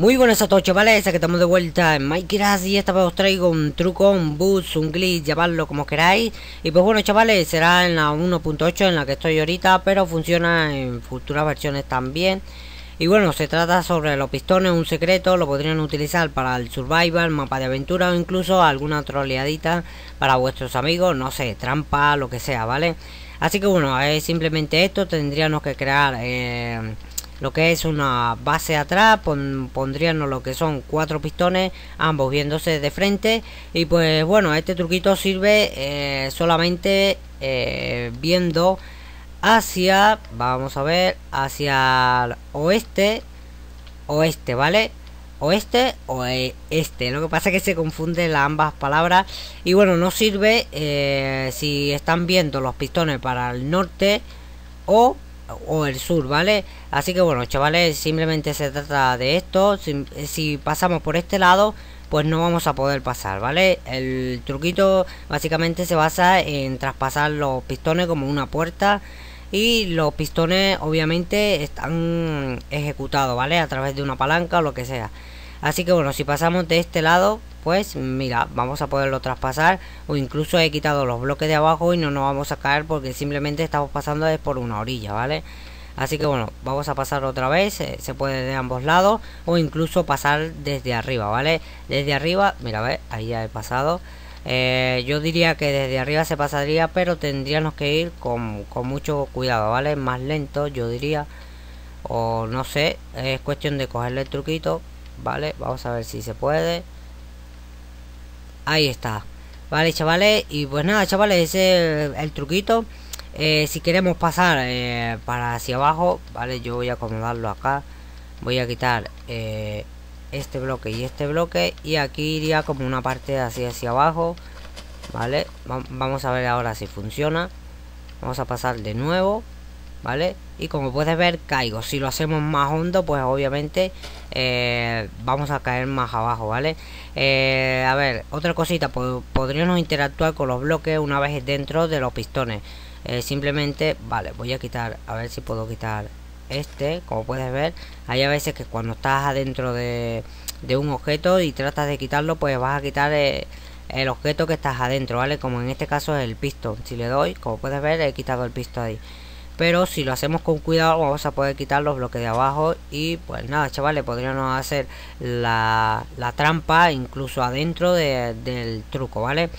Muy buenas a todos chavales, que estamos de vuelta en Minecraft y esta vez os traigo un truco, un boost, un glitch, llamadlo como queráis Y pues bueno chavales, será en la 1.8 en la que estoy ahorita, pero funciona en futuras versiones también Y bueno, se trata sobre los pistones, un secreto, lo podrían utilizar para el survival, mapa de aventura o incluso alguna troleadita para vuestros amigos, no sé, trampa, lo que sea, ¿vale? Así que bueno, es simplemente esto, tendríamos que crear... Eh, lo que es una base atrás, pondrían lo que son cuatro pistones, ambos viéndose de frente. Y pues bueno, este truquito sirve eh, solamente eh, viendo hacia, vamos a ver, hacia el oeste, oeste, ¿vale? Oeste o eh, este, lo que pasa es que se confunden las ambas palabras y bueno, no sirve si están viendo los pistones para el norte o o el sur, ¿vale? Así que bueno, chavales, simplemente se trata de esto. Si, pasamos por este lado, pues no vamos a poder pasar, ¿vale? El truquito básicamente se basa en traspasar los pistones como una puerta. Y los pistones obviamente están ejecutados, ¿vale? A través de una palanca o lo que sea. Así que bueno, si pasamos de este lado, pues mira, vamos a poderlo traspasar o incluso he quitado los bloques de abajo y no nos vamos a caer porque simplemente estamos pasando por una orilla, ¿vale? Así que bueno, vamos a pasar otra vez, eh, se puede de ambos lados o incluso pasar desde arriba, ¿vale? Desde arriba, mira, ve, ahí ya he pasado. Eh, yo diría que desde arriba se pasaría, pero tendríamos que ir con, con mucho cuidado, ¿vale? Más lento, yo diría. O no sé, es cuestión de cogerle el truquito, ¿vale? Vamos a ver si se puede. Ahí está. Vale, chavales. Y pues nada, chavales, ese es el, truquito. Eh, si queremos pasar eh, para hacia abajo, vale, yo voy a acomodarlo acá. Voy a quitar eh, este bloque y este bloque. Y aquí iría como una parte así hacia abajo. Vale, vamos a ver ahora si funciona. Vamos a pasar de nuevo. ¿vale? Y como puedes ver caigo, si lo hacemos más hondo pues obviamente eh, vamos a caer más abajo, ¿vale? Eh, a ver, otra cosita, podríamos interactuar con los bloques una vez dentro de los pistones eh, Simplemente, vale, voy a quitar, a ver si puedo quitar este, como puedes ver Hay a veces que cuando estás adentro de, de un objeto y tratas de quitarlo pues vas a quitar el objeto que estás adentro, ¿vale? Como en este caso es el pistón. Si le doy, como puedes ver, he quitado el pistón ahí pero si lo hacemos con cuidado vamos a poder quitar los bloques de abajo y pues nada chavales podríamos hacer la, trampa incluso adentro del truco vale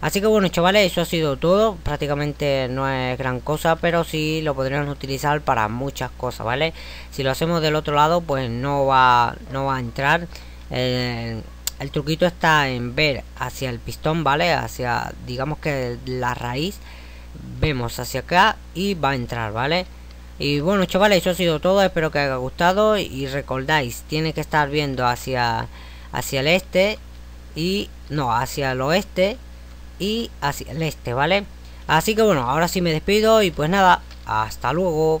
Así que bueno chavales, eso ha sido todo, prácticamente no es gran cosa, pero sí lo podríamos utilizar para muchas cosas, ¿vale? Si lo hacemos del otro lado, pues no va, no va a entrar. Eh, el truquito está en ver hacia el pistón, ¿vale? Hacia, digamos que la raíz vemos hacia acá y va a entrar, ¿vale? Y bueno chavales, eso ha sido todo, espero que haya gustado y recordáis, tiene que estar viendo hacia, hacia el este y no, hacia el oeste y hacia el este, ¿vale? Así que bueno, ahora sí me despido y pues nada, hasta luego.